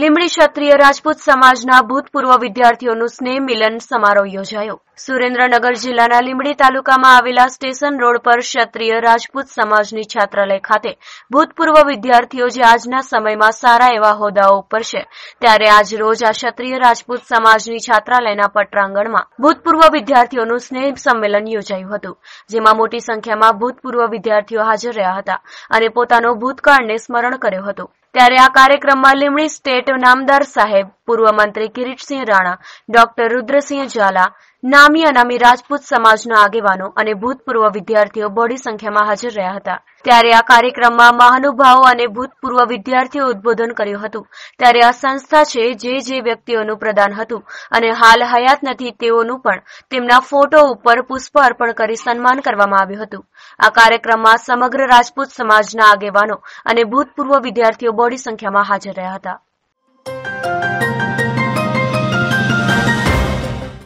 લીમડી ક્ષત્રિય રાજપૂત સમાજના ભૂતપૂર્વ વિદ્યાર્થીઓનું સ્નેહ મિલન સમારોહ યોજાયો સુરેન્દ્રનગર જિલ્લાના લીમડી તાલુકામાં આવેલા સ્ટેશન રોડ પર ક્ષત્રિય રાજપૂત સમાજની છાત્રાલય ખાતે ભૂતપૂર્વ વિદ્યાર્થીઓ જે આજના સમયમાં સારા એવા હોદ્દાઓ ઉપર છે ત્યારે આજ રોજ આ ક્ષત્રિય રાજપૂત સમાજની છાત્રાલયના પટ્રાંગણમાં ભૂતપૂર્વ વિદ્યાર્થીઓનું સ્નેહ સંમેલન યોજાયું હતું જેમાં મોટી સંખ્યામાં ભૂતપૂર્વ વિદ્યાર્થીઓ હાજર રહ્યા હતા અને પોતાનો ભૂતકાળને સ્મરણ કર્યો હતો ત્યારે આ કાર્યક્રમમાં લીમડી સ્ટેટ નામદાર સાહેબ પૂર્વ મંત્રી કિરીટસિંહ રાણા ડોક્ટર રુદ્રસિંહ ઝાલા નામી અનામી રાજપૂત સમાજના આગેવાનો અને ભૂતપૂર્વ વિદ્યાર્થીઓ બહોળી સંખ્યામાં હાજર રહ્યા હતા ત્યારે આ કાર્યક્રમમાં મહાનુભાવો અને ભૂતપૂર્વ વિદ્યાર્થીઓ ઉદબોધન કર્યું હતું ત્યારે આ સંસ્થા છે જે જે વ્યક્તિઓનું પ્રદાન હતું અને હાલ હયાત નથી તેઓનું પણ તેમના ફોટો ઉપર પુષ્પ અર્પણ કરી સન્માન કરવામાં આવ્યું હતું આ કાર્યક્રમમાં સમગ્ર રાજપૂત સમાજના આગેવાનો અને ભૂતપૂર્વ વિદ્યાર્થીઓ બહોળી સંખ્યામાં હાજર રહ્યા હતા